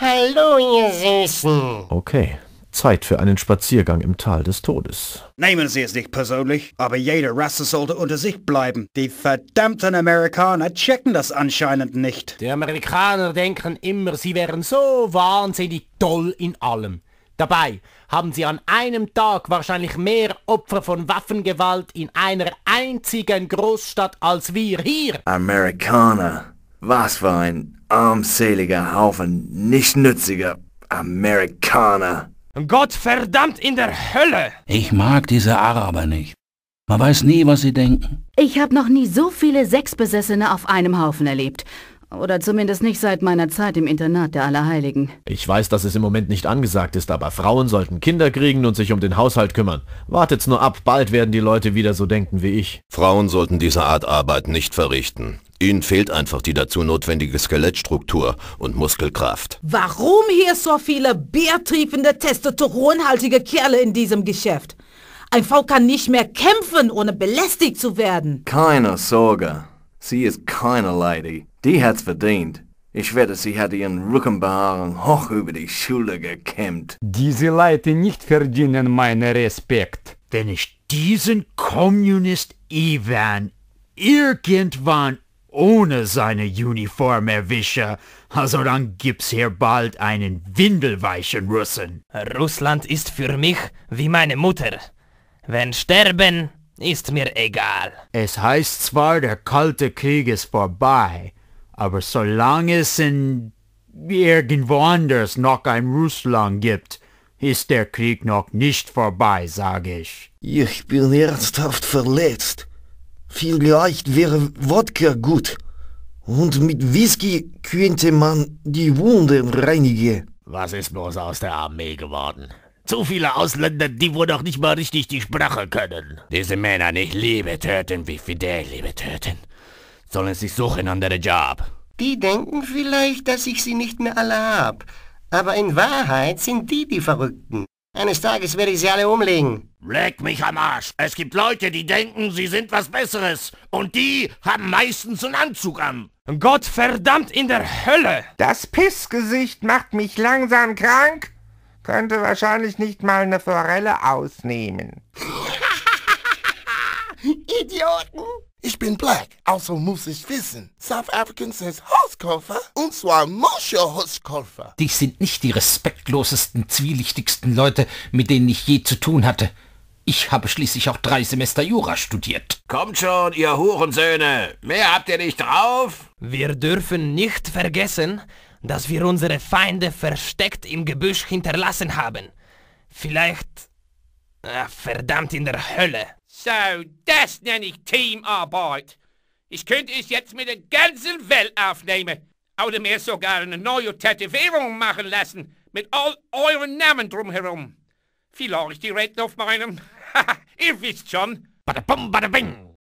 Hallo, ihr Süßen. Okay. Zeit für einen Spaziergang im Tal des Todes. Nehmen Sie es nicht persönlich, aber jede Rasse sollte unter sich bleiben. Die verdammten Amerikaner checken das anscheinend nicht. Die Amerikaner denken immer, sie wären so wahnsinnig toll in allem. Dabei haben sie an einem Tag wahrscheinlich mehr Opfer von Waffengewalt in einer einzigen Großstadt als wir hier. Amerikaner. Was für ein armseliger Haufen nichtnütziger Amerikaner. Gott verdammt in der Hölle! Ich mag diese Araber nicht. Man weiß nie, was sie denken. Ich habe noch nie so viele Sexbesessene auf einem Haufen erlebt. Oder zumindest nicht seit meiner Zeit im Internat der Allerheiligen. Ich weiß, dass es im Moment nicht angesagt ist, aber Frauen sollten Kinder kriegen und sich um den Haushalt kümmern. Wartet's nur ab, bald werden die Leute wieder so denken wie ich. Frauen sollten diese Art Arbeit nicht verrichten. Ihnen fehlt einfach die dazu notwendige Skelettstruktur und Muskelkraft. Warum hier so viele biertriefende, testosteronhaltige Kerle in diesem Geschäft? Ein V kann nicht mehr kämpfen, ohne belästigt zu werden. Keine Sorge. Sie ist keine Lady. Die hat's verdient. Ich wette, sie hat ihren Rückenbehaarung hoch über die Schulter gekämmt. Diese Leute nicht verdienen meinen Respekt. Wenn ich diesen Kommunist Ivan irgendwann ohne seine Uniform erwische, also dann gibt's hier bald einen windelweichen Russen. Russland ist für mich wie meine Mutter. Wenn sterben, ist mir egal. Es heißt zwar, der Kalte Krieg ist vorbei, aber solange es in irgendwo anders noch ein Russland gibt, ist der Krieg noch nicht vorbei, sage ich. Ich bin ernsthaft verletzt. Vielleicht wäre Wodka gut. Und mit Whisky könnte man die Wunden reinigen. Was ist bloß aus der Armee geworden? Zu viele Ausländer, die wohl noch nicht mal richtig die Sprache können. Diese Männer nicht Liebe töten, wie Fidel Liebe töten. Sollen sie suchen an der Job. Die denken vielleicht, dass ich sie nicht mehr alle hab. Aber in Wahrheit sind die die Verrückten. Eines Tages werde ich sie alle umlegen. Leck mich am Arsch. Es gibt Leute, die denken, sie sind was Besseres. Und die haben meistens einen Anzug an. Gott verdammt in der Hölle. Das Pissgesicht macht mich langsam krank. Könnte wahrscheinlich nicht mal eine Forelle ausnehmen. Idioten! Ich bin black, also muss ich wissen. South Africans sind Hauskäufer, und zwar Mosche Hauskäufer. Die sind nicht die respektlosesten, zwielichtigsten Leute, mit denen ich je zu tun hatte. Ich habe schließlich auch drei Semester Jura studiert. Kommt schon, ihr Hurensöhne. Mehr habt ihr nicht drauf? Wir dürfen nicht vergessen, dass wir unsere Feinde versteckt im Gebüsch hinterlassen haben. Vielleicht... Ach, äh, verdammt in der Hölle. So, das nenne ich Teamarbeit. Ich könnte es jetzt mit der ganzen Welt aufnehmen. Oder mir sogar eine neue Tätowierung machen lassen. Mit all euren Namen drumherum. Vielleicht direkt auf meinem... Haha, Ihr wisst schon. Bada bum, bada bing.